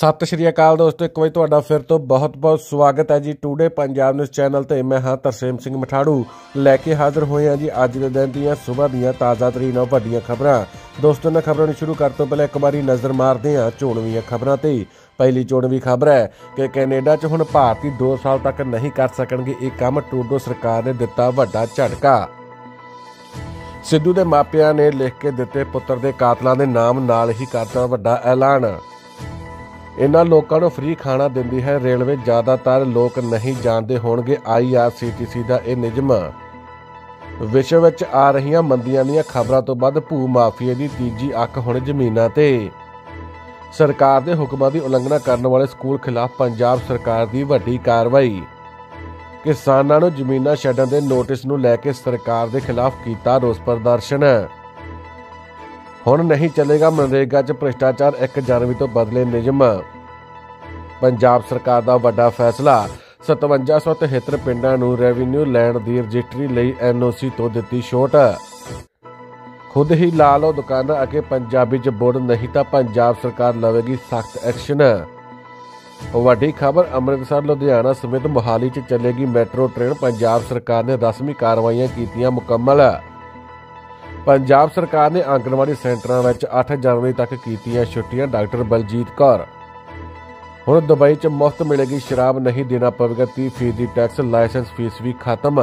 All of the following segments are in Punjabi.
ਸਤਿ ਸ਼੍ਰੀ ਅਕਾਲ ਦੋਸਤੋ ਇੱਕ ਵਾਰੀ ਤੁਹਾਡਾ ਫਿਰ ਤੋਂ ਬਹੁਤ-ਬਹੁਤ ਸਵਾਗਤ ਹੈ ਜੀ ਟੂਡੇ ਪੰਜਾਬ ਨਿਊਜ਼ ਚੈਨਲ ਤੇ ਮੈਂ ਹਾਂ ਤਰਸੇਮ ਸਿੰਘ ਮਠਾੜੂ ਲੈ ਕੇ ਹਾਜ਼ਰ ਹੋਏ ਹਾਂ ਜੀ ਅੱਜ ਦੇ ਦਿਨ ਦੀਆਂ ਸਵੇਰ ਦੀਆਂ ਤਾਜ਼ਾ ਤਰੀਨ ਔਰ ਵੱਡੀਆਂ ਖਬਰਾਂ ਦੋਸਤੋ ਇਹਨਾਂ ਖਬਰਾਂ ਨੂੰ ਸ਼ੁਰੂ ਕਰਨ ਤੋਂ ਪਹਿਲਾਂ ਇੱਕ ਵਾਰੀ ਨਜ਼ਰ ਮਾਰਦੇ ਹਾਂ ਚੋਣਵੀਆਂ ਖਬਰਾਂ ਤੇ ਪਹਿਲੀ ਚੋਣਵੀ ਖਬਰ ਹੈ ਕਿ ਕੈਨੇਡਾ 'ਚ ਹੁਣ ਭਾਰਤੀ 2 ਸਾਲ ਤੱਕ ਨਹੀਂ ਕਰ ਸਕਣਗੇ ਇਹ ਕੰਮ ਟੂਡੋ ਸਰਕਾਰ ਨੇ ਦਿੱਤਾ ਵੱਡਾ ਝਟਕਾ ਸਿੱਧੂ ਦੇ ਮਾਪਿਆਂ ਨੇ ਲਿਖ ਕੇ ਦਿੱਤੇ ਪੁੱਤਰ ਦੇ ਕਾਤਲਾਂ ਦੇ ਨਾਮ ਨਾਲ ਹੀ ਕਰਤਾ ਵੱਡਾ ਐਲਾਨ ਇਹਨਾਂ ਲੋਕਾਂ ਨੂੰ ਫ੍ਰੀ ਖਾਣਾ ਦਿੰਦੀ ਹੈ ਰੇਲਵੇ ਜ਼ਿਆਦਾਤਰ ਲੋਕ ਨਹੀਂ ਜਾਣਦੇ ਹੋਣਗੇ ਆਈਆਰਸੀਟੀਸੀ ਦਾ ਇਹ ਨਿਯਮ ਵਿਸ਼ਵ ਵਿੱਚ ਆ ਰਹੀਆਂ ਮੰਦੀਆਂ ਦੀਆਂ ਖਬਰਾਂ ਤੋਂ ਬਾਅਦ ਭੂ ਮਾਫੀਏ ਦੀ ਤੀਜੀ ਅੱਖ ਹੁਣ ਜ਼ਮੀਨਾਂ ਤੇ ਸਰਕਾਰ ਦੇ ਹੁਕਮਾਂ ਦੀ ਉਲੰਘਣਾ ਕਰਨ ਵਾਲੇ ਸਕੂਲ ਖਿਲਾਫ ਪੰਜਾਬ ਸਰਕਾਰ ਦੀ ਵੱਡੀ ਕਾਰਵਾਈ ਕਿਸਾਨਾਂ ਨੂੰ ਜ਼ਮੀਨਾਂ ਛੱਡਣ ਦੇ ਨੋਟਿਸ ਨੂੰ ਲੈ ਕੇ ਸਰਕਾਰ ਦੇ ਖਿਲਾਫ ਕੀਤਾ ਰੋਸ ਪ੍ਰਦਰਸ਼ਨ ਹੁਣ ਨਹੀਂ ਚੱਲੇਗਾ ਮਨਰੇਗਾ 'ਚ ਭ੍ਰਿਸ਼ਟਾਚਾਰ 1 ਜਨਵਰੀ ਤੋਂ ਬਦਲੇ ਨਿਯਮ ਪੰਜਾਬ ਸਰਕਾਰ ਦਾ ਵੱਡਾ ਫੈਸਲਾ 5773 ਪਿੰਡਾਂ ਨੂੰ ਰੈਵਨਿਊ ਲੈਂਡ ਦੀ ਰਜਿਸਟਰੀ ਲਈ ਐਨਓਸੀ ਤੋਂ ਦਿੱਤੀ ਛੋਟ ਖੁਦ ਹੀ ਲਾ ਲਓ ਦੁਕਾਨਾਂ ਅਗੇ ਪੰਜਾਬੀ 'ਚ ਬੋਰਡ ਨਹੀਂ ਤਾਂ ਪੰਜਾਬ ਸਰਕਾਰ ਲਵੇਗੀ ਸਖਤ ਐਕਸ਼ਨ ਵੱਡੀ ਖਬਰ ਅੰਮ੍ਰਿਤਸਰ ਲੁਧਿਆਣਾ ਸਮੇਤ ਮੁਹਾਲੀ 'ਚ ਚੱਲੇਗੀ ਮੈਟਰੋ ਟ੍ਰੇਨ ਪੰਜਾਬ ਸਰਕਾਰ ਨੇ ਰਸਮੀ ਕਾਰਵਾਈਆਂ ਕੀਤੀਆਂ ਮੁਕੰਮਲ ਪੰਜਾਬ ਸਰਕਾਰ ਨੇ ਆਂਗਣਵਾੜੀ ਸੈਂਟਰਾਂ ਵਿੱਚ 8 ਜਨਵਰੀ ਤੱਕ ਕੀਤੀਆਂ ਛੁੱਟੀਆਂ ਡਾਕਟਰ ਬਲਜੀਤ ਕੌਰ ਹੁਣ ਦੁਬਈ 'ਚ ਮੁਫਤ ਮਿਲੇਗੀ ਸ਼ਰਾਬ ਨਹੀਂ ਦੇਣਾ ਪਵੇਗਾ 30% ਦੀ ਟੈਕਸ ਲਾਇਸੈਂਸ ਫੀਸ ਵੀ ਖਤਮ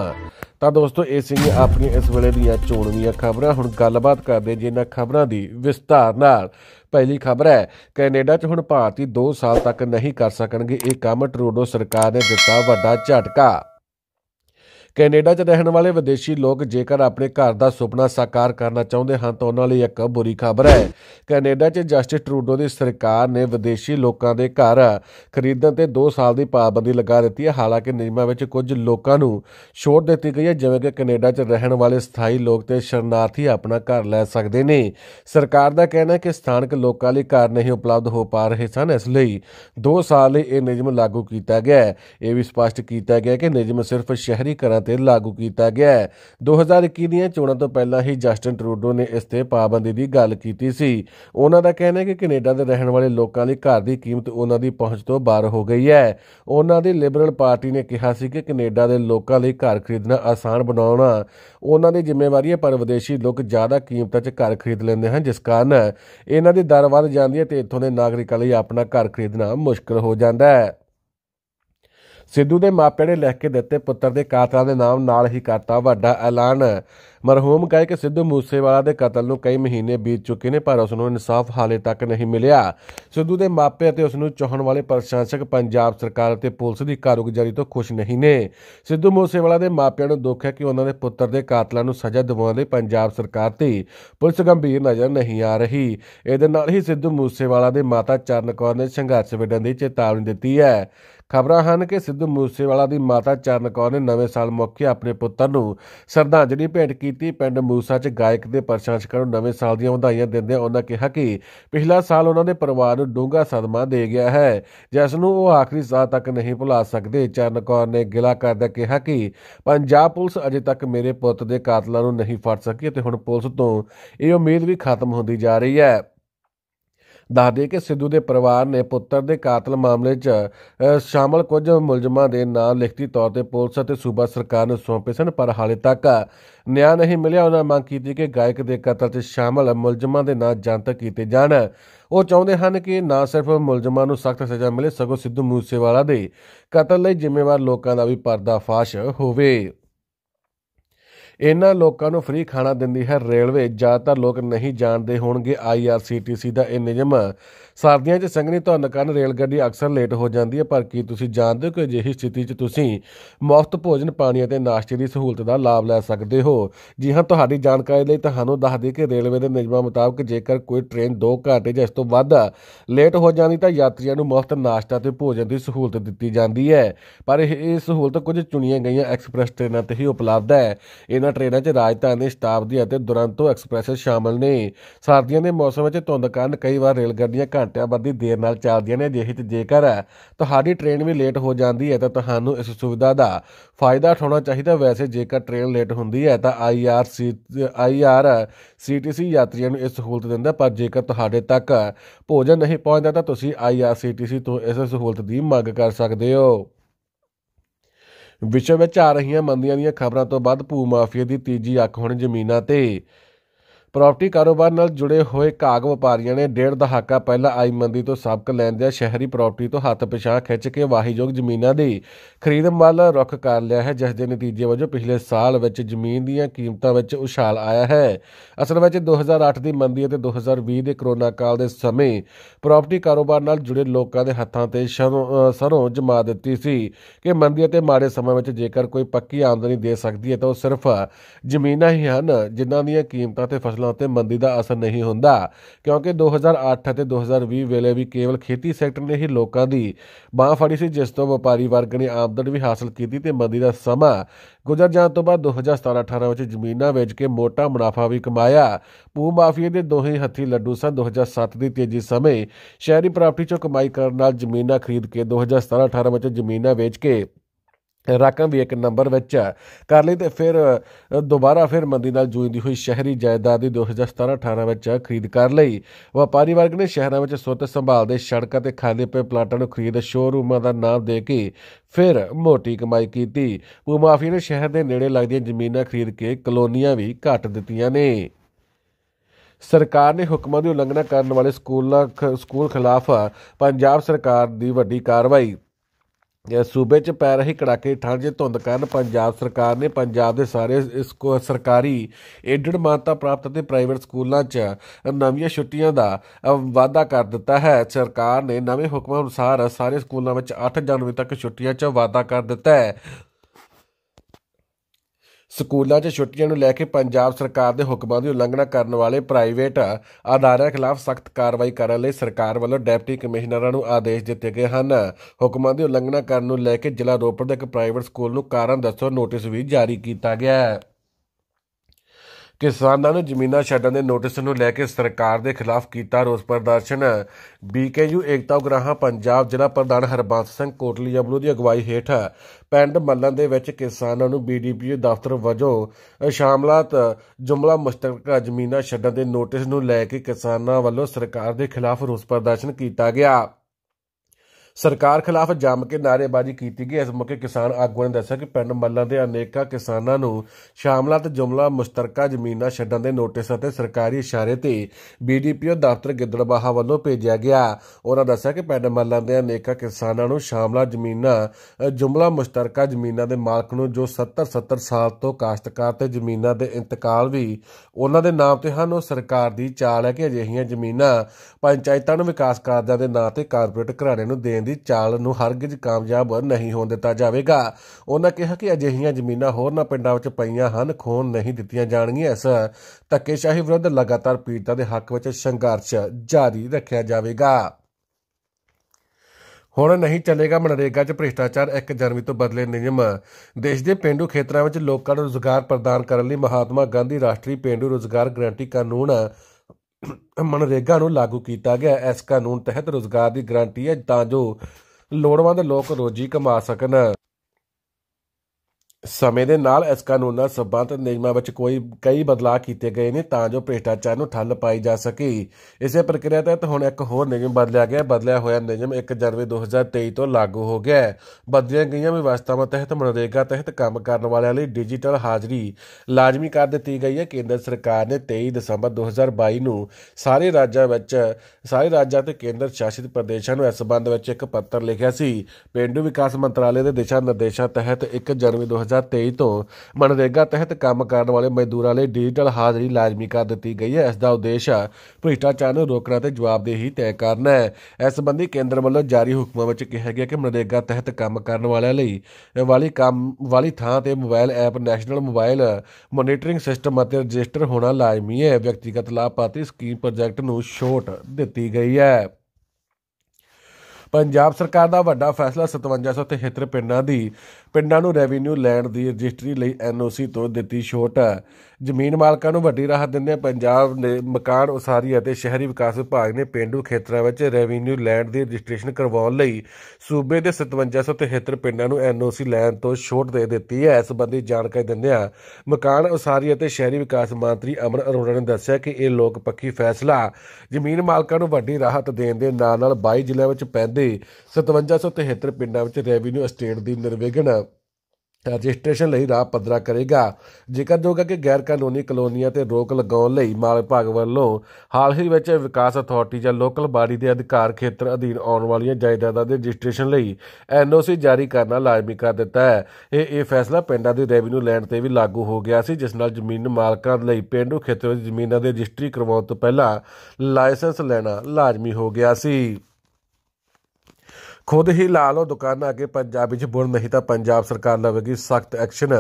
ਤਾਂ ਦੋਸਤੋ ਇਹ ਸੀ ਆਪਣੀਆਂ ਇਸ ਵੇਲੇ ਦੀਆਂ ਚੋਣਵੀਆਂ ਖਬਰਾਂ ਹੁਣ ਗੱਲਬਾਤ ਕਰਦੇ ਜਿਨ੍ਹਾਂ ਖਬਰਾਂ ਦੀ ਵਿਸਤਾਰ ਨਾਲ ਪਹਿਲੀ ਖਬਰ ਹੈ ਕੈਨੇਡਾ 'ਚ ਹੁਣ ਭਾਰਤੀ 2 ਸਾਲ ਤੱਕ ਨਹੀਂ ਕਰ ਸਕਣਗੇ ਇਹ ਕੰਮ ਟਰੂਡੋ ਸਰਕਾਰ ਨੇ ਦਿੱਤਾ ਵੱਡਾ ਝਟਕਾ ਕੈਨੇਡਾ 'ਚ ਰਹਿਣ ਵਾਲੇ ਵਿਦੇਸ਼ੀ ਲੋਕ ਜੇਕਰ ਆਪਣੇ ਘਰ ਦਾ ਸੁਪਨਾ ਸਾਕਾਰ ਕਰਨਾ ਚਾਹੁੰਦੇ ਹਨ ਤਾਂ ਉਹਨਾਂ ਲਈ ਇੱਕ ਬੁਰੀ ਖਬਰ ਹੈ ਕੈਨੇਡਾ 'ਚ ਜਸਟਿਸ ਟਰੂਡੋ ਦੀ ਸਰਕਾਰ ਨੇ ਵਿਦੇਸ਼ੀ ਲੋਕਾਂ ਦੇ ਘਰ ਖਰੀਦਣ ਤੇ 2 ਸਾਲ ਦੀ ਪਾਬੰਦੀ ਲਗਾ ਦਿੱਤੀ ਹੈ ਹਾਲਾਂਕਿ ਨਿਯਮਾਂ ਵਿੱਚ ਕੁਝ ਲੋਕਾਂ ਨੂੰ ਛੋਟ ਦਿੱਤੀ ਗਈ ਹੈ ਜਿਵੇਂ ਕਿ ਕੈਨੇਡਾ 'ਚ ਰਹਿਣ ਵਾਲੇ ਸਥਾਈ ਲੋਕ ਤੇ ਸ਼ਰਨਾਰਥੀ ਆਪਣਾ ਘਰ ਲੈ ਸਕਦੇ ਨੇ ਸਰਕਾਰ ਦਾ ਕਹਿਣਾ ਹੈ ਕਿ ਸਥਾਨਕ ਲੋਕਾਂ ਲਈ ਘਰ ਨਹੀਂ ਉਪਲਬਧ ਹੋ ਪਾ ਰਹੇ ਸਨ ਇਸ ਲਈ 2 ਸਾਲ ਲਈ ਇਹ ਨਿਯਮ ਲਾਗੂ ਕੀਤਾ ਗਿਆ ਹੈ ਇਹ ਵੀ ਸਪਸ਼ਟ ਕੀਤਾ ਗਿਆ ਹੈ ਕਿ ਨਿਯਮ ਸਿਰਫ ਸ਼ਹਿਰੀ ਘਰਾਂ ਚੀਜ਼ਾਂ ਤੇ ਲਾਗੂ ਕੀਤਾ ਗਿਆ ਹੈ 2021 ਦੀਆਂ ਚੋਣਾਂ ਤੋਂ ਪਹਿਲਾਂ ਹੀ ਜਸਟਨ ਟਰੂਡੋ ਨੇ ਇਸ ਤੇ ਪਾਬੰਦੀ ਦੀ ਗੱਲ ਕੀਤੀ ਸੀ ਉਹਨਾਂ ਦਾ ਕਹਿਣਾ ਹੈ ਕਿ ਕੈਨੇਡਾ ਦੇ ਰਹਿਣ ਵਾਲੇ ਲੋਕਾਂ ਲਈ ਘਰ ਦੀ ਕੀਮਤ ਉਹਨਾਂ ਦੀ ਪਹੁੰਚ ਤੋਂ ਬਾਹਰ ਹੋ ਗਈ ਹੈ ਉਹਨਾਂ ਦੀ ਲਿਬਰਲ ਪਾਰਟੀ ਨੇ ਕਿਹਾ ਸੀ ਕਿ ਕੈਨੇਡਾ ਦੇ ਲੋਕਾਂ ਲਈ ਘਰ ਖਰੀਦਣਾ ਆਸਾਨ ਬਣਾਉਣਾ ਉਹਨਾਂ ਦੀ ਜ਼ਿੰਮੇਵਾਰੀ ਹੈ ਪਰ ਵਿਦੇਸ਼ੀ ਲੋਕ ਜ਼ਿਆਦਾ ਕੀਮਤਾਂ 'ਚ ਘਰ ਖਰੀਦ ਲੈਂਦੇ ਹਨ ਜਿਸ ਕਾਰਨ ਇਹਨਾਂ ਦੀ ਦਰ ਵੱਧ ਜਾਂਦੀ ਹੈ ਤੇ ਇੱਥੋਂ ਦੇ ਨਾਗਰਿਕਾਂ ਲਈ ਆਪਣਾ ਘਰ ਖਰੀਦਣਾ ਮੁਸ਼ਕਲ ਹੋ ਜਾਂਦਾ ਹੈ ਸਿੱਧੂ ਦੇ ਮਾਪਿਆਂ ਨੇ ਲਿਖ ਕੇ ਦਿੱਤੇ ਪੁੱਤਰ ਦੇ ਕਾਤਲਾਂ ਦੇ ਨਾਮ ਨਾਲ ਹੀ ਕਰਤਾ ਵੱਡਾ ਐਲਾਨ ਮਰਹੂਮ ਕਹੇ ਕਿ ਸਿੱਧੂ ਮੂਸੇਵਾਲਾ ਦੇ ਕਤਲ ਨੂੰ ਕਈ ਮਹੀਨੇ ਬੀਤ ਚੁੱਕੇ ਨੇ ਪਰ ਉਸ ਨੂੰ ਇਨਸਾਫ ਹਾਲੇ ਤੱਕ ਨਹੀਂ ਮਿਲਿਆ ਸਿੱਧੂ ਦੇ ਮਾਪੇ ਅਤੇ ਉਸ ਨੂੰ ਚਾਹਣ ਵਾਲੇ ਪ੍ਰਸ਼ਾਸਕ ਪੰਜਾਬ ਸਰਕਾਰ ਅਤੇ ਪੁਲਿਸ ਦੀ ਕਾਰਗੁਜ਼ਾਰੀ ਤੋਂ ਖੁਸ਼ ਨਹੀਂ ਨੇ ਸਿੱਧੂ ਮੂਸੇਵਾਲਾ ਦੇ ਮਾਪਿਆਂ ਨੂੰ ਦੁੱਖ ਹੈ ਕਿ ਉਹਨਾਂ ਦੇ ਪੁੱਤਰ ਦੇ ਕਾਤਲਾਂ ਨੂੰ ਸਜ਼ਾ ਦਿਵਾਉਣ ਲਈ ਪੰਜਾਬ ਸਰਕਾਰ ਤੇ ਪੁਲਿਸ ਗੰਭੀਰ ਨਜ਼ਰ ਨਹੀਂ ਆ ਰਹੀ ਇਹਦੇ ਨਾਲ ਹੀ ਸਿੱਧੂ ਮੂਸੇਵਾਲਾ ਦੇ ਮਾਤਾ ਚਰਨ ਕੌਰ ਨੇ ਸੰਘਰਸ਼ ਵਿੜਨ ਦੀ ਚੇਤਾਵਨੀ ਦਿੱਤੀ ਹੈ ਖਬਰਾਂ ਹਨ ਕਿ ਸਿੱਧੂ ਮੂਸੇਵਾਲਾ ਦੀ ਮਾਤਾ ਚਰਨ ਕੌਰ ਨੇ ਨਵੇਂ ਸਾਲ ਮੌਕੇ ਆਪਣੇ ਪੁੱਤਰ ਨੂੰ ਸ਼ਰਧਾਂਜਲੀ ਭੇਟ ਕੀਤੀ ਪਿੰਡ ਮੂਸਾ 'ਚ ਗਾਇਕ ਦੇ ਪ੍ਰਸ਼ੰਸਕਾਂ ਨੂੰ ਨਵੇਂ ਸਾਲ ਦੀਆਂ ਵਧਾਈਆਂ ਦਿੰਦਿਆਂ ਉਹਨਾਂ ਕਿਹਾ ਕਿ ਪਿਛਲਾ ਸਾਲ ਉਹਨਾਂ ਦੇ ਪਰਿਵਾਰ ਨੂੰ ਡੂੰਘਾ ਸਦਮਾ ਦੇ ਗਿਆ ਹੈ ਜਿਸ ਨੂੰ ਉਹ ਆਖਰੀ ਸਾਹ ਤੱਕ ਨਹੀਂ ਭੁਲਾ ਸਕਦੇ ਚਰਨ ਕੌਰ ਨੇ ਗਿਲਾ ਕਰਦਿਆਂ ਕਿਹਾ ਕਿ ਪੰਜਾਬ ਪੁਲਿਸ ਅਜੇ ਤੱਕ ਮੇਰੇ ਪੁੱਤ ਦੇ ਕਾਤਲਾਂ ਨੂੰ ਨਹੀਂ ਫੜ ਸਕੀ ਤੇ ਹੁਣ ਪੁਲਿਸ ਤੋਂ ਇਹ ਉਮੀਦ ਵੀ ਖਤਮ ਹੁੰਦੀ ਜਾ ਰਹੀ ਹੈ ਦੱਸ ਦੇ ਕਿ ਸਿੱਧੂ ਦੇ ਪਰਿਵਾਰ ਨੇ ਪੁੱਤਰ ਦੇ ਕਾਤਲ ਮਾਮਲੇ 'ਚ ਸ਼ਾਮਲ ਕੁਝ ਮੁਲਜ਼ਮਾਂ ਦੇ ਨਾਂ ਲਿਖਤੀ ਤੌਰ ਤੇ ਪੁਲਿਸ ਅਤੇ ਸੂਬਾ ਸਰਕਾਰ ਨੂੰ ਸੌਂਪੇ ਸਨ ਪਰ ਹਾਲੇ ਤੱਕ ਨਿਆਂ ਨਹੀਂ ਮਿਲਿਆ ਉਹਨਾਂ ਮੰਗ ਕੀਤੀ ਕਿ ਗਾਇਕ ਦੇ ਕਤਲ 'ਚ ਸ਼ਾਮਲ ਮੁਲਜ਼ਮਾਂ ਦੇ ਨਾਂ ਜਨਤਕ ਕੀਤੇ ਜਾਣ ਉਹ ਚਾਹੁੰਦੇ ਹਨ ਕਿ ਨਾ ਸਿਰਫ ਮੁਲਜ਼ਮਾਂ ਨੂੰ ਸਖਤ ਸਜ਼ਾ ਮਿਲੇ ਸਗੋਂ ਸਿੱਧੂ ਮੂਸੇਵਾਲਾ ਦੇ ਕਤਲ ਲਈ ਜ਼ਿੰਮੇਵਾਰ ਲੋਕਾਂ ਦਾ ਵੀ ਪਰਦਾਫਾਸ਼ ਹੋਵੇ ਇਹਨਾਂ ਲੋਕਾਂ ਨੂੰ ਫ੍ਰੀ ਖਾਣਾ ਦਿੰਦੀ ਹੈ ਰੇਲਵੇ ਜ਼ਿਆਦਾਤਰ ਲੋਕ ਨਹੀਂ ਜਾਣਦੇ ਹੋਣਗੇ ਆਈਆਰਸੀਟੀਸੀ ਦਾ ਇਹ ਨਿਯਮ ਸਰਦੀਆਂ 'ਚ ਸੰਘਣੀ ਧੁੰਦ ਕਾਰਨ ਰੇਲ ਗੱਡੀ ਅਕਸਰ ਲੇਟ ਹੋ ਜਾਂਦੀ ਹੈ ਪਰ ਕੀ ਤੁਸੀਂ ਜਾਣਦੇ ਹੋ ਕਿ ਅਜਿਹੀ ਸਥਿਤੀ 'ਚ ਤੁਸੀਂ ਮੁਫਤ ਭੋਜਨ ਪਾਣੀ ਅਤੇ ਨਾਸ਼ਤੇ ਦੀ ਸਹੂਲਤ ਦਾ ਲਾਭ ਲੈ ਸਕਦੇ ਹੋ ਜੀ ਹਾਂ ਤੁਹਾਡੀ ਜਾਣਕਾਰੀ ਲਈ ਤੁਹਾਨੂੰ ਦੱਸ ਦਈਏ ਕਿ ਰੇਲਵੇ ਦੇ ਨਿਯਮਾਂ ਮੁਤਾਬਕ ਜੇਕਰ ਕੋਈ ਟ੍ਰੇਨ 2 ਘੰਟੇ ਜਾਂ ਇਸ ਤੋਂ ਵੱਧ ਲੇਟ ਹੋ ਜਾਂਦੀ ਤਾਂ ਯਾਤਰੀਆਂ ਨੂੰ ਮੁਫਤ ਨਾਸ਼ਤਾ ਤੇ ਭੋਜਨ ਦੀ ਸਹੂਲਤ ਦਿੱਤੀ ਜਾਂਦੀ ਹੈ ਪਰ ਇਹ ਸਹੂਲਤ ਕੁਝ ਚੁਣੀਆਂ ਗਈਆਂ ਐਕਸਪ੍ਰੈਸ ਟ੍ਰੇਨਾਂ ਤੇ ਹੀ ਉਪਲਬਧ ਹੈ ਇਹਨਾਂ ਟ੍ਰੇਨਾਂ 'ਚ ਰਾਜਧਾਨੀ ਸ਼ਤਾਬਦੀ ਅਤੇ ਦੁਰੰਤੋ ਐਕਸਪ੍ਰੈਸ ਸ਼ਾਮਲ ਨੇ ਸਰਦੀਆਂ ਦੇ ਮੌਸਮ 'ਚ ਧੁੰਦ ਕਾਰਨ ਕਈ ਵਾਰ ਰੇਲ ਗੱਡੀਆਂ ਘੰਟਿਆਂ ਦੀ ਦੇਰ ਨਾਲ ਚੱਲਦੀਆਂ ਨੇ ਜਿਹੇ ਤੇ ਜੇਕਰ ਤੁਹਾਡੀ ਟ੍ਰੇਨ ਵੀ ਲੇਟ ਹੋ ਜਾਂਦੀ ਹੈ ਤਾਂ ਤੁਹਾਨੂੰ ਇਸ ਸੁਵਿਧਾ ਦਾ ਫਾਇਦਾ ਉਠਾਉਣਾ ਚਾਹੀਦਾ ਵੈਸੇ ਜੇਕਰ ਟ੍ਰੇਨ ਲੇਟ ਹੁੰਦੀ ਹੈ ਤਾਂ ਆਈਆਰਸੀ ਸੀਟੀਸੀ ਯਾਤਰੀਆਂ ਨੂੰ ਇਸ ਸਹੂਲਤ ਦਿੰਦਾ ਪਰ ਜੇਕਰ ਤੁਹਾਡੇ ਤੱਕ ਭੋਜਨ ਨਹੀਂ ਪਹੁੰਚਦਾ ਤਾਂ ਤੁਸੀਂ ਆਈਆਰਸੀਟੀਸੀ ਤੋਂ ਇਸ ਸਹੂਲਤ ਦੀ ਮੰਗ ਕਰ ਸਕਦੇ ਹੋ ਵਿਸ਼ਵ ਵਿੱਚ ਆ ਰਹੀਆਂ ਮੰਦੀਆਂ ਦੀਆਂ ਖਬਰਾਂ ਤੋਂ ਬਾਅਦ ਭੂ ਮਾਫੀਆ ਦੀ ਤੀਜੀ ਅੱਖ ਹੁਣ ਜ਼ਮੀਨਾਂ ਤੇ ਪ੍ਰਾਪਰਟੀ ਕਾਰੋਬਾਰ ਨਾਲ ਜੁੜੇ ਹੋਏ ਕਾਗ ਵਪਾਰੀਆਂ ਨੇ ਡੇਢ ਦਹਾਕਾ ਪਹਿਲਾਂ ਆਈ ਮੰਦੀ ਤੋਂ ਸਬਕ ਲੈਂਦਿਆਂ ਸ਼ਹਿਰੀ ਪ੍ਰਾਪਰਟੀ ਤੋਂ ਹੱਥ ਪਿਛਾਂ ਖਿੱਚ ਕੇ ਵਾਹੀਯੋਗ ਜ਼ਮੀਨਾਂ ਦੀ ਖਰੀਦ ਮੱਲ ਰੁਖ ਕਰ ਲਿਆ ਹੈ ਜਿਸ ਦੇ ਨਤੀਜੇ ਵਜੋਂ ਪਿਛਲੇ ਸਾਲ ਵਿੱਚ ਜ਼ਮੀਨ ਦੀਆਂ ਕੀਮਤਾਂ ਵਿੱਚ ਉਛਾਲ ਆਇਆ ਹੈ ਅਸਲ ਵਿੱਚ 2008 ਦੀ ਮੰਦੀ ਅਤੇ 2020 ਦੇ ਕਰੋਨਾ ਕਾਲ ਦੇ ਸਮੇਂ ਪ੍ਰਾਪਰਟੀ ਕਾਰੋਬਾਰ ਨਾਲ ਜੁੜੇ ਲੋਕਾਂ ਦੇ ਹੱਥਾਂ ਤੇ ਸਰੋਂ ਜਮਾ ਦਿੱਤੀ ਸੀ ਕਿ ਮੰਦੀ ਅਤੇ ਮਾੜੇ ਸਮੇਂ ਵਿੱਚ ਜੇਕਰ ਕੋਈ ਪੱਕੀ ਆਮਦਨੀ ਦੇ ਸਕਦੀ ਹੈ ਤਾਂ ਉਹ ਸਿਰਫ ਜ਼ਮੀਨਾਂ ਹੀ ਹਨ ਜਿਨ੍ਹਾਂ ਦੀਆਂ ਕੀਮਤਾਂ ਤੇ ਫਸਲ ਫਸਲਾਂ ਤੇ ਮੰਦੀ ਦਾ ਅਸਰ ਨਹੀਂ ਹੁੰਦਾ ਕਿਉਂਕਿ 2008 ਅਤੇ 2020 ਵੇਲੇ ਵੀ ਕੇਵਲ ਖੇਤੀ ਸੈਕਟਰ ਨੇ ਹੀ ਲੋਕਾਂ ਦੀ ਬਾਹ ਫੜੀ ਸੀ ਜਿਸ ਤੋਂ ਵਪਾਰੀ ਵਰਗ ਨੇ ਆਮਦਨ ਵੀ ਹਾਸਲ ਕੀਤੀ ਤੇ ਮੰਦੀ ਦਾ ਸਮਾਂ ਗੁਜ਼ਰ ਜਾਣ ਤੋਂ ਬਾਅਦ 2017-18 ਵਿੱਚ ਜ਼ਮੀਨਾਂ ਵੇਚ ਕੇ ਮੋਟਾ ਮੁਨਾਫਾ ਵੀ ਕਮਾਇਆ ਭੂ ਮਾਫੀਏ ਦੇ ਦੋਹੇ ਹੱਥੀ ਲੱਡੂ ਸਨ 2007 ਦੀ ਤੇਜ਼ੀ ਸਮੇਂ ਸ਼ਹਿਰੀ ਪ੍ਰਾਪਰਟੀ ਚੋਂ ਕਮਾਈ ਕਰਨ ਨਾਲ ਜ਼ਮੀਨਾਂ ਖਰੀਦ ਕੇ 2017-18 ਵਿੱਚ ਜ਼ਮੀਨਾਂ ਵੇਚ ਕੇ ਰਕਮ ਵੀ ਇੱਕ ਨੰਬਰ ਵਿੱਚ ਕਰ ਲਈ ਤੇ ਫਿਰ ਦੁਬਾਰਾ ਫਿਰ ਮੰਦੀ ਨਾਲ ਜੁਈਂਦੀ ਹੋਈ ਸ਼ਹਿਰੀ ਜਾਇਦਾਦ ਦੀ 2017-18 ਵਿੱਚ ਖਰੀਦ ਕਰ ਲਈ ਵਪਾਰੀ ਵਰਗ ਨੇ ਸ਼ਹਿਰਾਂ ਵਿੱਚ ਸੁੱਤ ਸੰਭਾਲ ਦੇ ਸੜਕਾਂ ਤੇ ਖਾਲੀ ਪਏ ਪਲਾਟਾਂ ਨੂੰ ਖਰੀਦ ਸ਼ੋਰੂਮਾਂ ਦਾ ਨਾਮ ਦੇ ਕੇ ਫਿਰ ਮੋਟੀ ਕਮਾਈ ਕੀਤੀ ਭੂਮਾਫੀ ਨੇ ਸ਼ਹਿਰ ਦੇ ਨੇੜੇ ਲੱਗਦੀਆਂ ਜ਼ਮੀਨਾਂ ਖਰੀਦ ਕੇ ਕਲੋਨੀਆਂ ਵੀ ਘਟ ਦਿੱਤੀਆਂ ਨੇ ਸਰਕਾਰ ਨੇ ਹੁਕਮਾਂ ਦੀ ਉਲੰਘਣਾ ਕਰਨ ਵਾਲੇ ਸਕੂਲਾਂ ਸਕੂਲ ਖਿਲਾਫ ਪੰਜਾਬ ਸਰਕਾਰ ਦੀ ਵੱਡੀ ਕਾਰਵਾਈ ਸੂਬੇ 'ਚ ਪੈ ਰਹੀ ਕੜਾਕੇ ਠੰਡ ਜੇ ਧੁੰਦ ਕਾਰਨ ਪੰਜਾਬ ਸਰਕਾਰ ਨੇ ਪੰਜਾਬ ਦੇ ਸਾਰੇ ਇਸ ਕੋ ਸਰਕਾਰੀ ਏਡਡ ਮਾਨਤਾ ਪ੍ਰਾਪਤ ਅਤੇ ਪ੍ਰਾਈਵੇਟ ਸਕੂਲਾਂ 'ਚ ਨਵੀਆਂ ਛੁੱਟੀਆਂ ਦਾ ਵਾਅਦਾ ਕਰ ਦਿੱਤਾ ਹੈ ਸਰਕਾਰ ਨੇ ਨਵੇਂ ਹੁਕਮਾਂ ਅਨੁਸਾਰ ਸਾਰੇ ਸਕੂਲਾਂ ਵਿੱਚ 8 ਜਨਵਰੀ ਤੱਕ ਛੁੱਟੀਆਂ 'ਚ ਵਾਅਦਾ ਕਰ ਦਿੱਤਾ ਹੈ ਸਕੂਲਾਂ 'ਚ ਛੁੱਟੀਆਂ ਨੂੰ ਲੈ ਕੇ ਪੰਜਾਬ ਸਰਕਾਰ ਦੇ ਹੁਕਮਾਂ ਦੀ ਉਲੰਘਣਾ ਕਰਨ ਵਾਲੇ ਪ੍ਰਾਈਵੇਟ ਅਦਾਰਿਆਂ ਖਿਲਾਫ ਸਖਤ ਕਾਰਵਾਈ ਕਰਨ ਲਈ ਸਰਕਾਰ ਵੱਲੋਂ ਡਿਪਟੀ ਕਮਿਸ਼ਨਰਾਂ ਨੂੰ ਆਦੇਸ਼ ਦਿੱਤੇ ਗਏ ਹਨ ਹੁਕਮਾਂ ਦੀ ਉਲੰਘਣਾ ਕਰਨ ਨੂੰ ਲੈ ਕੇ ਜ਼ਿਲ੍ਹਾ ਰੋਪੜ ਦੇ ਇੱਕ ਪ੍ਰਾਈਵੇਟ ਸਕੂਲ ਨੂੰ ਕਾਰਨ ਦੱਸੋ ਨੋਟਿਸ ਵੀ ਜਾਰੀ ਕੀਤਾ ਗਿਆ ਹੈ ਕਿਸਾਨਾਂ ਨੂੰ ਜ਼ਮੀਨਾਂ ਛੱਡਣ ਦੇ ਨੋਟਿਸ ਨੂੰ ਲੈ ਕੇ ਸਰਕਾਰ ਦੇ ਖਿਲਾਫ ਕੀਤਾ ਰੋਸ ਪ੍ਰਦਰਸ਼ਨ ਬੀਕੇਯੂ ਏਕਤਾ ਉਗਰਾਹਾਂ ਪੰਜਾਬ ਜ਼ਿਲ੍ਹਾ ਪ੍ਰਧਾਨ ਹਰਬੰਸ ਸਿੰਘ ਕੋਟਲੀ ਅਮਲੂ ਦੀ ਅਗਵਾਈ ਹੇਠ ਪਿੰਡ ਮੱਲਨ ਦੇ ਵਿੱਚ ਕਿਸਾਨਾਂ ਨੂੰ ਬੀਡੀਪੀਓ ਦਫ਼ਤਰ ਵਜੋਂ ਸ਼ਾਮਲਾਤ ਜੁਮਲਾ ਮੁਸ਼ਤਰਕਾ ਜ਼ਮੀਨਾਂ ਛੱਡਣ ਦੇ ਨੋਟਿਸ ਨੂੰ ਲੈ ਕੇ ਕਿਸਾਨਾਂ ਵੱਲੋਂ ਸਰਕਾਰ ਦੇ ਖਿਲਾਫ ਰੋਸ ਪ੍ਰਦਰਸ਼ਨ ਕੀਤਾ ਗਿਆ ਸਰਕਾਰ ਖਿਲਾਫ ਜੰਮ ਕੇ ਨਾਰੇਬਾਜ਼ੀ ਕੀਤੀ ਗਈ ਇਸ ਮੌਕੇ ਕਿਸਾਨ ਆਗੂਆਂ ਨੇ ਦੱਸਿਆ ਕਿ ਪਿੰਡ ਮੱਲਾਂ ਦੇ ਅਨੇਕਾਂ ਕਿਸਾਨਾਂ ਨੂੰ ਸ਼ਾਮਲਾ ਤੇ ਜੁਮਲਾ ਮੁਸ਼ਤਰਕਾ ਜ਼ਮੀਨਾਂ ਛੱਡਣ ਦੇ ਨੋਟਿਸ ਅਤੇ ਸਰਕਾਰੀ ਇਸ਼ਾਰੇ ਤੇ ਬੀਡੀਪੀਓ ਦਫ਼ਤਰ ਗਿੱਦੜਬਾਹਾ ਵੱਲੋਂ ਭੇਜਿਆ ਗਿਆ ਉਹਨਾਂ ਦੱਸਿਆ ਕਿ ਪਿੰਡ ਮੱਲਾਂ ਦੇ ਅਨੇਕਾਂ ਕਿਸਾਨਾਂ ਨੂੰ ਸ਼ਾਮਲਾ ਜ਼ਮੀਨਾਂ ਜੁਮਲਾ ਮੁਸ਼ਤਰਕਾ ਜ਼ਮੀਨਾਂ ਦੇ ਮਾਲਕ ਨੂੰ ਜੋ 70 70 ਸਾਲ ਤੋਂ ਕਾਸ਼ਤਕਾਰ ਤੇ ਜ਼ਮੀਨਾਂ ਦੇ ਇੰਤਕਾਲ ਵੀ ਉਹਨਾਂ ਦੇ ਨਾਮ ਤੇ ਹਨ ਉਹ ਸਰਕਾਰ ਦੀ ਚਾਲ ਹੈ ਕਿ ਅਜਿਹੀਆਂ ਜ਼ਮੀਨਾਂ ਪੰਚਾਇਤਾਂ ਨੂੰ ਵਿਕਾਸ ਕਾਰਜਾਂ ਦੇ ਨਾਂ ਤੇ ਕਾਰਪੋਰੇਟ ਘਰਾਣੇ ਨੂੰ ਦੇ ਦੇਣ ਦੀ ਚਾਲ ਨੂੰ ਹਰਗਿਜ਼ ਕਾਮਯਾਬ ਨਹੀਂ ਹੋਣ ਦਿੱਤਾ ਜਾਵੇਗਾ ਉਹਨਾਂ ਕਿਹਾ ਕਿ ਅਜਿਹੀਆਂ ਜ਼ਮੀਨਾਂ ਹੋਰਨਾਂ ਪਿੰਡਾਂ ਵਿੱਚ ਪਈਆਂ ਹਨ ਖੋਣ ਨਹੀਂ ਦਿੱਤੀਆਂ ਜਾਣਗੀਆਂ ਇਸ ਧੱਕੇਸ਼ਾਹੀ ਵਿਰੁੱਧ ਲਗਾਤਾਰ ਪੀੜਤਾਂ ਦੇ ਹੱਕ ਵਿੱਚ ਸੰਘਰਸ਼ ਜਾਰੀ ਰੱਖਿਆ ਜਾਵੇਗਾ ਹੁਣ ਨਹੀਂ ਚੱਲੇਗਾ ਮਨਰੇਗਾ 'ਚ ਭ੍ਰਿਸ਼ਟਾਚਾਰ 1 ਜਨਵਰੀ ਤੋਂ ਬਦਲੇ ਨਿਯਮ ਦੇਸ਼ ਦੇ ਪਿੰਡੂ ਖੇਤਰਾਂ ਵਿੱਚ ਲੋਕਾਂ ਨੂੰ ਰੋਜ਼ਗਾਰ ਪ੍ਰਦਾਨ ਕਰਨ ਲਈ ਮਹਾਤਮਾ ਗਾਂਧੀ ਰਾਸ਼ਟਰੀ ਪਿੰਡੂ ਰੋਜ਼ਗਾਰ ਗਰੰਟੀ ਕਾਨੂੰਨ ਮਨਰੇਗਾ ਨੂੰ ਲਾਗੂ ਕੀਤਾ ਗਿਆ ਇਸ ਕਾਨੂੰਨ ਤਹਿਤ ਰੋਜ਼ਗਾਰ ਦੀ ਗਰੰਟੀ ਹੈ ਤਾਂ ਜੋ ਲੋੜਵੰਦ ਲੋਕ ਰੋਜੀ ਕਮਾ ਸਕਣ ਸਮੇਂ ਦੇ ਨਾਲ ਇਸ ਕਾਨੂੰਨ ਨਾਲ ਸਬੰਧਤ ਨਿਯਮਾਂ ਵਿੱਚ ਕੋਈ ਕਈ ਬਦਲਾਅ ਕੀਤੇ ਗਏ ਨੇ ਤਾਂ ਜੋ ਭ੍ਰਿਸ਼ਟਾਚਾਰ ਨੂੰ ਠੱਲ ਪਾਈ ਜਾ ਸਕੇ ਇਸੇ ਪ੍ਰਕਿਰਿਆ ਤਹਿਤ ਹੁਣ ਇੱਕ ਹੋਰ ਨਿਯਮ ਬਦਲਿਆ ਗਿਆ ਬਦਲਿਆ ਹੋਇਆ ਨਿਯਮ 1 ਜਨਵਰੀ 2023 ਤੋਂ ਲਾਗੂ ਹੋ ਗਿਆ ਬਦਲੀਆਂ ਗਈਆਂ ਵਿਵਸਥਾਵਾਂ ਤਹਿਤ ਮਨਰੇਗਾ ਤਹਿਤ ਕੰਮ ਕਰਨ ਵਾਲਿਆਂ ਲਈ ਡਿਜੀਟਲ ਹਾਜ਼ਰੀ ਲਾਜ਼ਮੀ ਕਰ ਦਿੱਤੀ ਗਈ ਹੈ ਕੇਂਦਰ ਸਰਕਾਰ ਨੇ 23 ਦਸੰਬਰ 2022 ਨੂੰ ਸਾਰੇ ਰਾਜਾਂ ਵਿੱਚ ਸਾਰੇ ਰਾਜਾਂ ਤੇ ਕੇਂਦਰ ਸ਼ਾਸਿਤ ਪ੍ਰਦੇਸ਼ਾਂ ਨੂੰ ਇਸ ਸੰਬੰਧ ਵਿੱਚ ਇੱਕ ਪੱਤਰ ਲਿਖਿਆ ਸੀ ਪਿੰਡੂ ਵਿਕਾਸ ਮੰਤਰਾਲੇ ਦੇ ਦਿਸ਼ਾ ਨਿਰਦੇਸ਼ਾਂ ਤਹਿਤ 1 ਜਨਵਰੀ 2023 ਤੋਂ ਮਨਰੇਗਾ ਤਹਿਤ ਕੰਮ ਕਰਨ ਵਾਲੇ ਮਜ਼ਦੂਰਾਂ ਲਈ ਡਿਜੀਟਲ ਹਾਜ਼ਰੀ ਲਾਜ਼ਮੀ ਕਰ ਦਿੱਤੀ ਗਈ ਹੈ ਇਸ ਦਾ ਉਦੇਸ਼ ਭ੍ਰਿਸ਼ਟਾਚਾਰ ਨੂੰ ਰੋਕਣਾ ਤੇ ਜਵਾਬਦੇਹੀ ਤੈਅ ਕਰਨਾ ਹੈ ਇਸ ਸੰਬੰਧੀ ਕੇਂਦਰ ਵੱਲੋਂ ਜਾਰੀ ਹੁਕਮਾਂ ਵਿੱਚ ਕਿਹਾ ਗਿਆ ਕਿ ਮਨਰੇਗਾ ਤਹਿਤ ਕੰਮ ਕਰਨ ਵਾਲਿਆਂ ਲਈ ਵਾਲੀ ਕੰਮ ਵਾਲੀ ਥਾਂ ਤੇ mobile app national mobile monitoring system ਅਤੇ ਰਜਿਸਟਰ ਹੋਣਾ ਲਾਜ਼ਮੀ ਹੈ ਵਿਅਕਤੀਗਤ ਲਾਭਪਾਤਰੀ ਸਕੀਮ ਪ੍ਰੋਜੈਕਟ ਨੂੰ ਛੋਟ ਦਿੱਤੀ ਗਈ ਹੈ ਪੰਜਾਬ ਸਰਕਾਰ ਦਾ ਵੱਡਾ ਫੈਸਲਾ 5773 ਪਿੰਡਾਂ ਦੀ ਪਿੰਡਾਂ ਨੂੰ ਰੈਵਨਿਊ ਲੈਂਡ ਦੀ ਰਜਿਸਟਰੀ ਲਈ ਐਨਓਸੀ ਤੋਂ ਦਿੱਤੀ ਛੋਟ ਹੈ ਜ਼ਮੀਨ ਮਾਲਕਾਂ ਨੂੰ ਵੱਡੀ ਰਾਹਤ ਦਿੰਦੇ ਪੰਜਾਬ ਨੇ ਮਕਾਨ ਉਸਾਰੀ ਅਤੇ ਸ਼ਹਿਰੀ ਵਿਕਾਸ ਵਿਭਾਗ ਨੇ ਪਿੰਡੂ ਖੇਤਰਾਂ ਵਿੱਚ ਰੈਵਨਿਊ ਲੈਂਡ ਦੀ ਰਜਿਸਟ੍ਰੇਸ਼ਨ ਕਰਵਾਉਣ ਲਈ ਸੂਬੇ ਦੇ 5773 ਪਿੰਡਾਂ ਨੂੰ ਐਨਓਸੀ ਲੈਣ ਤੋਂ ਛੋਟ ਦੇ ਦਿੱਤੀ ਹੈ ਇਸ ਸੰਬੰਧੀ ਜਾਣਕਾਰੀ ਦਿੰਦਿਆਂ ਮਕਾਨ ਉਸਾਰੀ ਅਤੇ ਸ਼ਹਿਰੀ ਵਿਕਾਸ ਮੰਤਰੀ ਅਮਰ ਅਰੋੜਾ ਨੇ ਦੱਸਿਆ ਕਿ ਇਹ ਲੋਕ ਪੱਖੀ ਫੈਸਲਾ ਜ਼ਮੀਨ ਮਾਲਕਾਂ ਨੂੰ ਵੱਡੀ ਰਾਹਤ ਦੇਣ ਦੇ ਨਾਲ ਨਾਲ 22 ਜ਼ਿਲ੍ਹਿਆਂ ਵਿੱਚ ਪੈਂਦੇ 5773 ਪਿੰਡਾਂ ਵਿੱਚ ਰੈਵਨਿਊ ਅਸਟੇਟ ਦੀ ਨਿਰਵਿਘਨ ਰਜਿਸਟ੍ਰੇਸ਼ਨ ਲਈ ਰਾਹ ਪੱਧਰਾ ਕਰੇਗਾ ਜੇਕਰ ਦੋਗਾ ਕਿ ਗੈਰ ਕਾਨੂੰਨੀ ਕਲੋਨੀਆਂ ਤੇ ਰੋਕ ਲਗਾਉਣ ਲਈ ਮਾਲ ਵਿਭਾਗ ਵੱਲੋਂ ਹਾਲ ਹੀ ਵਿੱਚ ਵਿਕਾਸ ਅਥਾਰਟੀ ਜਾਂ ਲੋਕਲ ਬਾਡੀ ਦੇ ਅਧਿਕਾਰ ਖੇਤਰ ਅਧੀਨ ਆਉਣ ਵਾਲੀਆਂ ਜਾਇਦਾਦਾਂ ਦੇ ਰਜਿਸਟ੍ਰੇਸ਼ਨ ਲਈ ਐਨਓਸੀ ਜਾਰੀ ਕਰਨਾ ਲਾਜ਼ਮੀ ਕਰ ਦਿੱਤਾ ਹੈ ਇਹ ਇਹ ਫੈਸਲਾ ਪਿੰਡਾਂ ਦੀ ਰੈਵਨਿਊ ਲੈਂਡ ਤੇ ਵੀ ਲਾਗੂ ਹੋ ਗਿਆ ਸੀ ਜਿਸ ਨਾਲ ਜ਼ਮੀਨ ਮਾਲਕਾਂ ਲਈ ਪਿੰਡੂ ਖੇਤਰ ਵਿੱਚ ਜ਼ਮੀਨਾਂ ਦੇ ਰਜਿਸਟਰੀ ਕਰਵਾਉਣ ਤੋਂ ਪਹਿਲਾਂ ਲਾਇਸੈਂਸ ਲੈਣਾ ਲਾਜ਼ਮੀ ਹੋ ਗਿਆ ਸੀ ਖੁਦ ਹੀ ਲਾ ਲਓ ਦੁਕਾਨਾਂ ਅੱਗੇ ਪੰਜਾਬੀ ਵਿੱਚ ਬੁਣ ਨਹੀਂ ਤਾਂ ਪੰਜਾਬ ਸਰਕਾਰ ਲਵੇਗੀ ਸਖਤ ਐਕਸ਼ਨ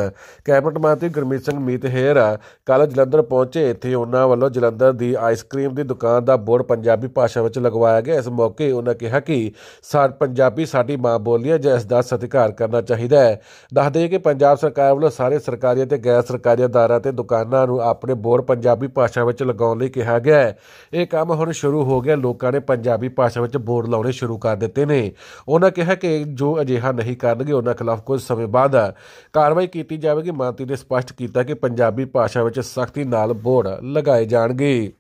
ਕੈਬਨਟ ਮੰਤਰੀ ਗੁਰਮੀਤ ਸਿੰਘ ਮੀਤ ਹੇਰ ਕੱਲ ਜਲੰਧਰ ਪਹੁੰਚੇ ਇੱਥੇ ਉਹਨਾਂ ਵੱਲੋਂ ਜਲੰਧਰ ਦੀ ਆਈਸਕ੍ਰੀਮ ਦੀ ਦੁਕਾਨ ਦਾ ਬੋਰਡ ਪੰਜਾਬੀ ਭਾਸ਼ਾ ਵਿੱਚ ਲਗਵਾਇਆ ਗਿਆ ਇਸ ਮੌਕੇ ਉਹਨਾਂ ਕਿਹਾ ਕਿ ਸਾਡ ਪੰਜਾਬੀ ਸਾਡੀ ਮਾਂ ਬੋਲੀ ਹੈ ਜਿਸ ਦਾ ਸਤਿਕਾਰ ਕਰਨਾ ਚਾਹੀਦਾ ਹੈ ਦੱਸਦੇ ਕਿ ਪੰਜਾਬ ਸਰਕਾਰ ਵੱਲੋਂ ਸਾਰੇ ਸਰਕਾਰੀ ਅਤੇ ਗੈਰ ਸਰਕਾਰੀ ਅਦਾਰਾ ਤੇ ਦੁਕਾਨਾਂ ਨੂੰ ਆਪਣੇ ਬੋਰਡ ਪੰਜਾਬੀ ਭਾਸ਼ਾ ਵਿੱਚ ਲਗਾਉਣ ਲਈ ਕਿਹਾ ਗਿਆ ਹੈ ਇਹ ਕੰਮ ਹੁਣ ਸ਼ੁਰੂ ਹੋ ਗਿਆ ਲੋਕਾਂ ਨੇ ਪੰਜਾਬੀ ਭਾਸ਼ਾ ਵਿੱਚ ਬੋਰਡ ਲਾਉਣੇ ਸ਼ੁਰੂ ਕਰ ਦਿੱਤੇ ਨੇ ਉਹਨਾਂ ਕਿਹਾ ਕਿ ਜੋ ਅਜਿਹਾ ਨਹੀਂ ਕਰਨਗੇ ਉਹਨਾਂ ਖਿਲਾਫ ਕੁਝ ਸਮੇਂ ਬਾਅਦ ਕਾਰਵਾਈ ਕੀਤੀ ਜਾਵੇਗੀ ਮੰਤਰੀ ਨੇ ਸਪਸ਼ਟ ਕੀਤਾ ਕਿ ਪੰਜਾਬੀ ਭਾਸ਼ਾ ਵਿੱਚ ਸਖਤੀ ਨਾਲ ਬੋਰਡ ਲਗਾਏ ਜਾਣਗੇ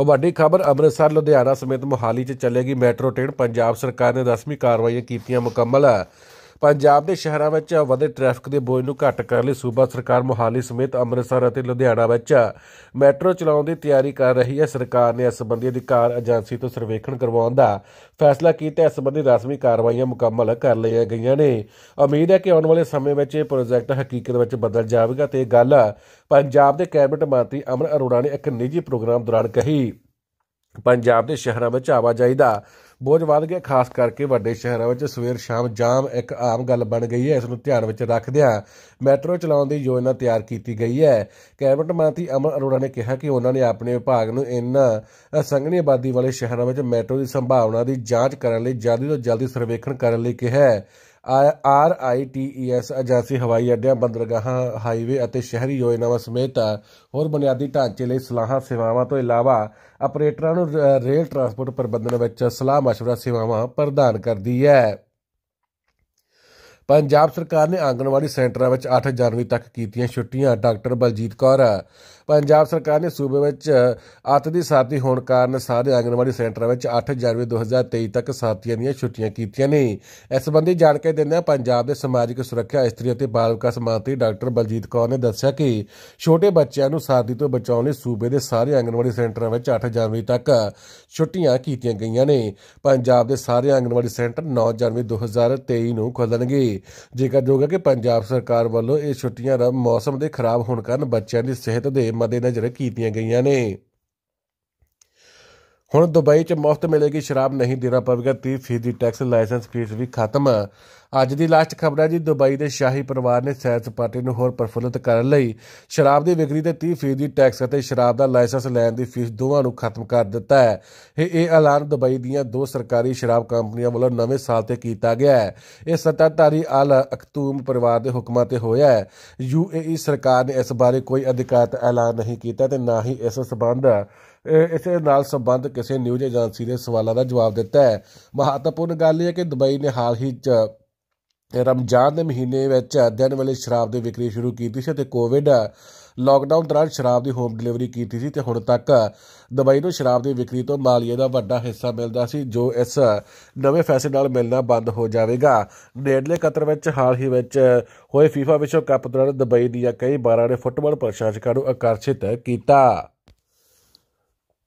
ਉਹ ਵੱਡੀ ਖਬਰ ਅੰਮ੍ਰਿਤਸਰ ਲੁਧਿਆਣਾ ਸਮੇਤ ਮੁਹਾਲੀ 'ਚ ਚੱਲੇਗੀ ਮੈਟਰੋ ਟ੍ਰੇਨ ਪੰਜਾਬ ਸਰਕਾਰ ਨੇ ਰਸਮੀ ਕਾਰਵਾਈਆਂ ਕੀਤੀਆਂ ਮੁਕੰਮਲ ਪੰਜਾਬ ਦੇ ਸ਼ਹਿਰਾਂ ਵਿੱਚ ਵਧੇ ਟ੍ਰੈਫਿਕ ਦੇ ਬੋਝ ਨੂੰ ਘਟਾ ਕਰਨ ਲਈ ਸੂਬਾ ਸਰਕਾਰ ਮੁਹਾਲੀ ਸਮੇਤ ਅੰਮ੍ਰਿਤਸਰ ਅਤੇ ਲੁਧਿਆਣਾ ਵਿੱਚ ਮੈਟਰੋ ਚਲਾਉਣ ਦੀ ਤਿਆਰੀ ਕਰ ਰਹੀ ਹੈ ਸਰਕਾਰ ਨੇ ਇਸ ਸੰਬੰਧੀ ਅਧਿਕਾਰ ਏਜੰਸੀ ਤੋਂ ਸਰਵੇਖਣ ਕਰਵਾਉਣ ਦਾ ਫੈਸਲਾ ਕੀਤਾ ਇਸ ਸੰਬੰਧੀ ਰਸਮੀ ਕਾਰਵਾਈਆਂ ਮੁਕੰਮਲ ਕਰ ਲਈਆਂ ਗਈਆਂ ਨੇ ਉਮੀਦ ਹੈ ਕਿ ਆਉਣ ਵਾਲੇ ਸਮੇਂ ਵਿੱਚ ਇਹ ਪ੍ਰੋਜੈਕਟ ਹਕੀਕਤ ਵਿੱਚ ਬਦਲ ਜਾਵੇਗਾ ਤੇ ਇਹ ਗੱਲ ਪੰਜਾਬ ਦੇ ਕੈਬਨਿਟ ਮੰਤਰੀ ਅਮਰ ਅਰੋੜਾ ਨੇ ਇੱਕ ਨਿੱਜੀ ਪ੍ਰੋਗਰਾਮ ਦੌਰਾਨ ਕਹੀ ਪੰਜਾਬ ਦੇ ਸ਼ਹਿਰਾਂ ਵਿੱਚ ਆਵਾਜਾਈ ਦਾ ਬੋਝ ਵਧ ਗਿਆ ਖਾਸ ਕਰਕੇ ਵੱਡੇ ਸ਼ਹਿਰਾਂ ਵਿੱਚ ਸਵੇਰ ਸ਼ਾਮ ਜਾਮ ਇੱਕ ਆਮ ਗੱਲ ਬਣ ਗਈ ਹੈ ਇਸ ਨੂੰ ਧਿਆਨ ਵਿੱਚ ਰੱਖਦਿਆਂ ਮੈਟਰੋ ਚਲਾਉਣ ਦੀ ਯੋਜਨਾ ਤਿਆਰ ਕੀਤੀ ਗਈ ਹੈ ਕੈਬਨਿਟ ਮੰਤਰੀ ਅਮਨ ਅਰੋੜਾ ਨੇ ਕਿਹਾ ਕਿ ਉਹਨਾਂ ਨੇ ਆਪਣੇ ਵਿਭਾਗ ਨੂੰ ਇਨ੍ਹਾਂ ਸੰਘਣੀ ਆਬਾਦੀ ਵਾਲੇ ਸ਼ਹਿਰਾਂ ਵਿੱਚ ਮੈਟਰੋ ਦੀ ਸੰਭਾਵਨਾ ਦੀ ਜਾਂਚ ਕਰਨ ਲਈ ਜਲਦੀ ਤੋਂ ਜਲਦੀ ਸਰਵੇਖਣ ਕਰਨ ਲਈ ਕਿਹਾ ਹੈ R I T E S ਅਜਾਸੀ ਹਵਾਈ ਅੱਡਿਆਂ ਬੰਦਰਗਾਹਾਂ ਹਾਈਵੇ ਅਤੇ ਸ਼ਹਿਰੀ ਯੋਜਨਾਵਾਂ ਸਮੇਤ ਹੋਰ ਬੁਨਿਆਦੀ ਢਾਂਚੇ ਲਈ ਸਲਾਹਾਂ ਸੇਵਾਵਾਂ ਤੋਂ ਇਲਾਵਾ ਆਪਰੇਟਰਾਂ ਨੂੰ ਰੇਲ ਟਰਾਂਸਪੋਰਟ ਪ੍ਰਬੰਧਨ ਵਿੱਚ ਸਲਾਹ مشورہ ਸੇਵਾਵਾਂ ਪ੍ਰਦਾਨ ਕਰਦੀ ਹੈ ਪੰਜਾਬ ਸਰਕਾਰ ਨੇ ਆਂਗਣਵਾੜੀ ਸੈਂਟਰਾਂ ਵਿੱਚ 8 ਜਨਵਰੀ ਤੱਕ ਕੀਤੀਆਂ ਛੁੱਟੀਆਂ ਡਾਕਟਰ ਬਲਜੀਤ ਕੌਰ ਪੰਜਾਬ ਸਰਕਾਰ ਨੇ ਸੂਬੇ ਵਿੱਚ ਅੱਤ ਦੀ ਸਾਤੀ ਹੋਣ ਕਾਰਨ ਸਾਰੇ ਆਂਗਨਵਾੜੀ ਸੈਂਟਰਾਂ ਵਿੱਚ 8 ਜਨਵਰੀ 2023 ਤੱਕ ਸਾਥੀਆਂ ਦੀਆਂ ਛੁੱਟੀਆਂ ਕੀਤੀਆਂ ਨੇ ਇਸ ਸੰਬੰਧੀ ਜਾਣਕਾਰੀ ਆ ਪੰਜਾਬ ਦੇ ਸਮਾਜਿਕ ਸੁਰੱਖਿਆ ਇਸਤਰੀ ਅਤੇ ਬਾਲ ਵਿਕਾਸ ਮੰਤਰੀ ਡਾਕਟਰ ਬਲਜੀਤ ਕੌਰ ਨੇ ਦੱਸਿਆ ਕਿ ਛੋਟੇ ਬੱਚਿਆਂ ਨੂੰ ਸਾਦੀ ਤੋਂ ਬਚਾਉਣ ਲਈ ਸੂਬੇ ਦੇ ਸਾਰੇ ਆਂਗਨਵਾੜੀ ਸੈਂਟਰਾਂ ਵਿੱਚ 8 ਜਨਵਰੀ ਤੱਕ ਛੁੱਟੀਆਂ ਕੀਤੀਆਂ ਗਈਆਂ ਨੇ ਪੰਜਾਬ ਦੇ ਸਾਰੇ ਆਂਗਨਵਾੜੀ ਸੈਂਟਰ 9 ਜਨਵਰੀ 2023 ਨੂੰ ਖੁੱਲਣਗੇ ਜੇਕਰ ਜੋਗਾ ਕਿ ਪੰਜਾਬ ਸਰਕਾਰ ਵੱਲੋਂ ਇਹ ਛੁੱਟੀਆਂ ਦਾ ਮੌਸਮ ਦੇ ਖਰਾਬ ਹੋਣ ਕਾਰਨ ਬੱਚਿਆਂ ਦੀ ਸਿਹਤ ਦੇ ਨਜ਼ਰ ਕੀਤੀਆਂ ਗਈਆਂ ਨੇ ਹੁਣ ਦੁਬਈ 'ਚ ਮੁਫਤ ਮਿਲੇਗੀ ਸ਼ਰਾਬ ਨਹੀਂ ਦੇਣਾ ਪਵੇਗਾ 30% ਫੀਸਦੀ ਟੈਕਸ ਲਾਇਸੈਂਸ ਫੀਸ ਵੀ ਖਤਮ ਅੱਜ ਦੀ ਲਾਸਟ ਖਬਰ ਹੈ ਜੀ ਦੁਬਈ ਦੇ ਸ਼ਾਹੀ ਪਰਿਵਾਰ ਨੇ ਸੈਰ ਸਪਾਟੇ ਨੂੰ ਹੋਰ ਪਰਫੁੱਲਤ ਕਰਨ ਲਈ ਸ਼ਰਾਬ ਦੀ ਵਿਕਰੀ ਤੇ 30% ਦੀ ਟੈਕਸ ਅਤੇ ਸ਼ਰਾਬ ਦਾ ਲਾਇਸੈਂਸ ਲੈਣ ਦੀ ਫੀਸ ਦੋਵਾਂ ਨੂੰ ਖਤਮ ਕਰ ਦਿੱਤਾ ਹੈ ਇਹ ਇਹ ਐਲਾਨ ਦੁਬਈ ਦੀਆਂ ਦੋ ਸਰਕਾਰੀ ਸ਼ਰਾਬ ਕੰਪਨੀਆਂ ਵੱਲੋਂ ਨਵੇਂ ਸਾਲ ਤੇ ਕੀਤਾ ਗਿਆ ਹੈ ਇਹ ਸੱਤਾਧਾਰੀ ਅਲ ਅਖਤੂਮ ਪਰਿਵਾਰ ਦੇ ਹੁਕਮਾਂ ਤੇ ਹੋਇਆ ਹੈ ਯੂਏਈ ਸਰਕਾਰ ਨੇ ਇਸ ਬਾਰੇ ਕੋਈ ਅਧਿਕਾਰਤ ਐਲਾਨ ਨਹੀਂ ਕੀਤਾ ਤੇ ਨਾ ਹੀ ਇਸ ਸਬੰਧ ਇਸ ਨਾਲ ਸੰਬੰਧ ਕਿਸੇ ਨਿਊਜ਼ ਏਜੰਸੀ ਦੇ ਸਵਾਲਾਂ ਦਾ ਜਵਾਬ ਦਿੱਤਾ ਹੈ ਮਹੱਤਵਪੂਰਨ ਗੱਲ ਇਹ ਹੈ ਕਿ ਦੁਬਈ ਨੇ ਹਾਲ ਹੀ 'ਚ ਰਮਜ਼ਾਨ ਦੇ ਮਹੀਨੇ ਵਿੱਚ ਦਿਨ ਵਾਲੇ ਸ਼ਰਾਬ ਦੀ ਵਿਕਰੀ ਸ਼ੁਰੂ ਕੀਤੀ ਸੀ ਤੇ ਕੋਵਿਡ ਲਾਕਡਾਊਨ ਦੌਰਾਨ ਸ਼ਰਾਬ ਦੀ ਹੋਮ ਡਿਲੀਵਰੀ ਕੀਤੀ ਸੀ ਤੇ ਹੁਣ ਤੱਕ ਦੁਬਈ ਨੂੰ ਸ਼ਰਾਬ ਦੀ ਵਿਕਰੀ ਤੋਂ ਮਾਲੀਏ ਦਾ ਵੱਡਾ ਹਿੱਸਾ ਮਿਲਦਾ ਸੀ ਜੋ ਇਸ ਨਵੇਂ ਫੈਸਲੇ ਨਾਲ ਮਿਲਣਾ ਬੰਦ ਹੋ ਜਾਵੇਗਾ ਨੇੜਲੇ ਕਤਰ ਵਿੱਚ ਹਾਲ ਹੀ ਵਿੱਚ ਹੋਏ FIFA ਵਿਸ਼ਵ ਕੱਪ ਦੌਰਾਨ ਦੁਬਈ ਦੀਆਂ ਕਈ ਬਾਰਾਂ ਨੇ ਫੁੱਟਬਾਲ ਪ੍ਰਸ਼ਾਸਕਾਂ ਨੂੰ ਆਕਰਸ਼ਿਤ ਕੀਤਾ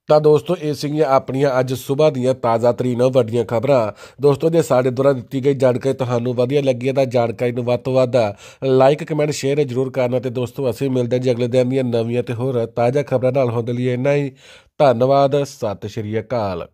ਤਾਂ ਦੋਸਤੋ ਇਹ ਸੀਗੀਆਂ ਆਪਣੀਆਂ ਅੱਜ ਸਵੇਰ ਦੀਆਂ ਤਾਜ਼ਾ ਤਰੀਨ ਵੱਡੀਆਂ ਖਬਰਾਂ ਦੋਸਤੋ ਜੇ ਸਾਡੇ ਦੁਆਰਾ ਦਿੱਤੀ ਗਈ ਜਾਣਕਾਰੀ ਤੁਹਾਨੂੰ ਵਧੀਆ ਲੱਗੀ ਤਾਂ ਜਾਣਕਾਰੀ ਨੂੰ ਵੱਧ ਤੋਂ ਵੱਧ ਲਾਈਕ ਕਮੈਂਟ ਸ਼ੇਅਰ ਜ਼ਰੂਰ ਕਰਨਾ ਤੇ ਦੋਸਤੋ ਅਸੀਂ ਮਿਲਦੇ ਹਾਂ ਜੀ ਅਗਲੇ ਦਿਨ ਦੀਆਂ ਨਵੀਆਂ ਤੇ ਹੋਰ ਤਾਜ਼ਾ ਖਬਰਾਂ ਨਾਲ ਹੁੰਦੇ ਲਈ ਇੰਨਾ ਹੀ ਧੰਨਵਾਦ ਸਤਿ ਸ਼੍ਰੀ ਅਕਾਲ